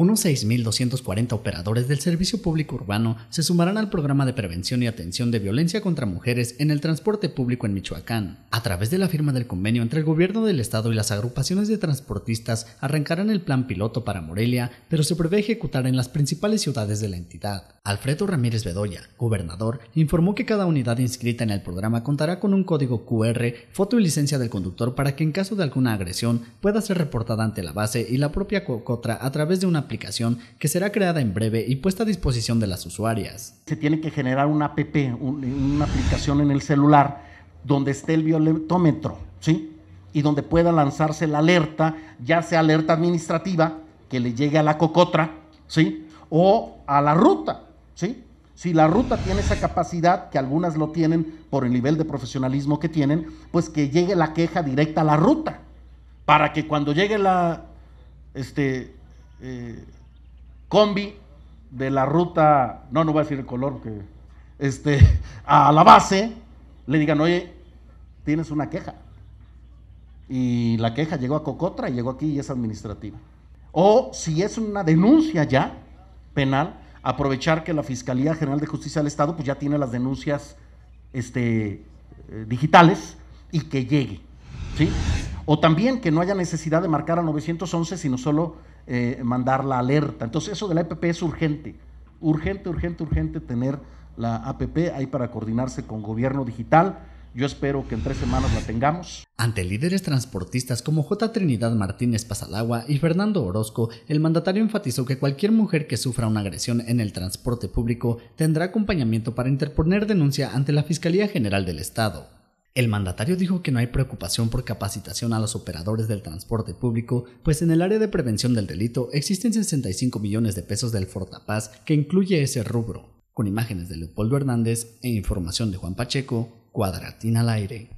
Unos 6.240 operadores del Servicio Público Urbano se sumarán al programa de prevención y atención de violencia contra mujeres en el transporte público en Michoacán. A través de la firma del convenio entre el gobierno del estado y las agrupaciones de transportistas arrancarán el plan piloto para Morelia, pero se prevé ejecutar en las principales ciudades de la entidad. Alfredo Ramírez Bedoya, gobernador, informó que cada unidad inscrita en el programa contará con un código QR, foto y licencia del conductor para que en caso de alguna agresión pueda ser reportada ante la base y la propia Cocotra a través de una aplicación que será creada en breve y puesta a disposición de las usuarias. Se tiene que generar una app, una aplicación en el celular donde esté el violentómetro, ¿sí? Y donde pueda lanzarse la alerta, ya sea alerta administrativa, que le llegue a la cocotra, ¿sí? O a la ruta, ¿sí? Si la ruta tiene esa capacidad, que algunas lo tienen por el nivel de profesionalismo que tienen, pues que llegue la queja directa a la ruta, para que cuando llegue la este, eh, combi de la ruta, no, no voy a decir el color, que, este, a la base, le digan, oye, tienes una queja. Y la queja llegó a Cocotra y llegó aquí y es administrativa. O si es una denuncia ya penal, aprovechar que la Fiscalía General de Justicia del Estado pues ya tiene las denuncias este, eh, digitales y que llegue. ¿sí? O también que no haya necesidad de marcar a 911, sino solo eh, mandar la alerta. Entonces eso de la EPP es urgente, urgente, urgente, urgente tener la APP hay para coordinarse con gobierno digital. Yo espero que en tres semanas la tengamos. Ante líderes transportistas como J. Trinidad Martínez Pasalagua y Fernando Orozco, el mandatario enfatizó que cualquier mujer que sufra una agresión en el transporte público tendrá acompañamiento para interponer denuncia ante la Fiscalía General del Estado. El mandatario dijo que no hay preocupación por capacitación a los operadores del transporte público, pues en el área de prevención del delito existen 65 millones de pesos del Fortapaz que incluye ese rubro con imágenes de Leopoldo Hernández e información de Juan Pacheco, Cuadratín al aire.